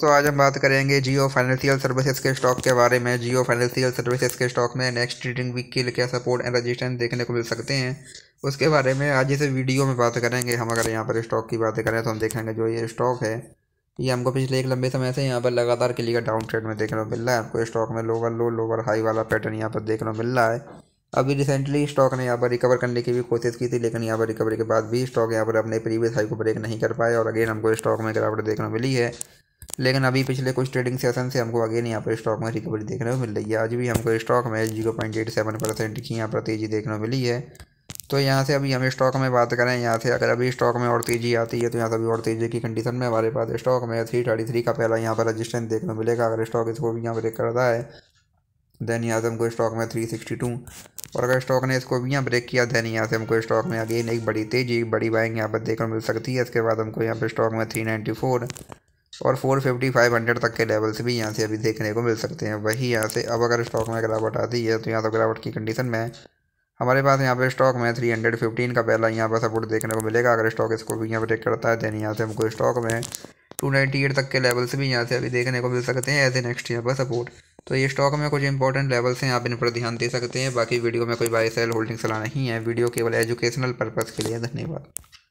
तो आज हम बात करेंगे जियो फाइनेंशियल सर्विसेज के स्टॉक के बारे में जियो फाइनेंशियल सर्विसेज के स्टॉक में नेक्स्ट ट्रेडिंग वीक के लिए क्या सपोर्ट एंड रजिस्टेंस देखने को मिल सकते हैं उसके बारे में आज इस वीडियो में बात करेंगे हम अगर यहाँ पर स्टॉक की बात करें तो हम देखेंगे जो ये स्टॉक है ये हमको पिछले एक लंबे समय से यहाँ पर लगातार के लिए डाउन ट्रेड में देखने को मिल रहा है आपको स्टॉक में लोअर लो लोअर हाई वाला पैटर्न यहाँ पर देखने को मिल रहा है अभी रिसेंटली स्टॉक ने यहाँ पर रिकवर करने की भी कोशिश की थी लेकिन यहाँ पर रिकवरी के बाद भी स्टॉक यहाँ पर अपने प्रीवियस हाई को ब्रेक नहीं कर पाया और अगेन हमको स्टॉक में गिरावट देखने को मिली है लेकिन अभी पिछले कुछ ट्रेडिंग सेशन से हमको अगेन यहाँ पर स्टॉक में रिकवरी देखने को मिल रही है आज भी हमको स्टॉक में zero point eight seven percent की यहाँ पर तेज़ी देखने को मिली है तो यहाँ से अभी हम स्टॉक में बात करें यहाँ से अगर अभी स्टॉक में और तेज़ी आती है तो यहाँ से अभी और तेज़ी की कंडीशन में हमारे पास स्टॉक में थ्री थर्टी थ्री का पहला यहाँ पर रजिस्टेंस देखने को मिलेगा अगर स्टॉक इसको भी यहाँ ब्रेक करता है देन यहाँ से हमको स्टॉक में थ्री सिक्सटी टू और अगर स्टॉक ने इसको भी यहाँ ब्रेक किया देन यहाँ से हमको स्टॉक में अगेन एक बड़ी तेज़ी बड़ी बाइंग यहाँ पर देखने को मिल सकती है इसके बाद हमको यहाँ पर स्टॉक में थ्री नाइन्टी फोर और फोर फिफ्टी फाइव हंड्रेड तक के लेवल्स भी यहाँ से अभी देखने को मिल सकते हैं वही यहाँ से अब अगर स्टॉक में गिरावट आती है तो यहाँ तो गिरावट की कंडीशन में हमारे पास यहाँ पे स्टॉक में थ्री हंड्रेड फिफ्टीन का पहला यहाँ पर सपोर्ट देखने को मिलेगा अगर स्टॉक इसको भी यहाँ पर टेक करता है देन यहाँ से हमको स्टॉक में एट तक के लेवल्स भी यहाँ से अभी देखने को मिल सकते हैं एज ए नेक्स्ट यहाँ पर सपोर्ट तो ये स्टॉक में कुछ इंपॉर्टेंट लेवल्स हैं आप इन पर ध्यान दे सकते हैं बाकी वीडियो में कोई बाई सेल होल्डिंग सलाह नहीं है वीडियो केवल एजुकेशनल पर्पज़ के लिए धन्यवाद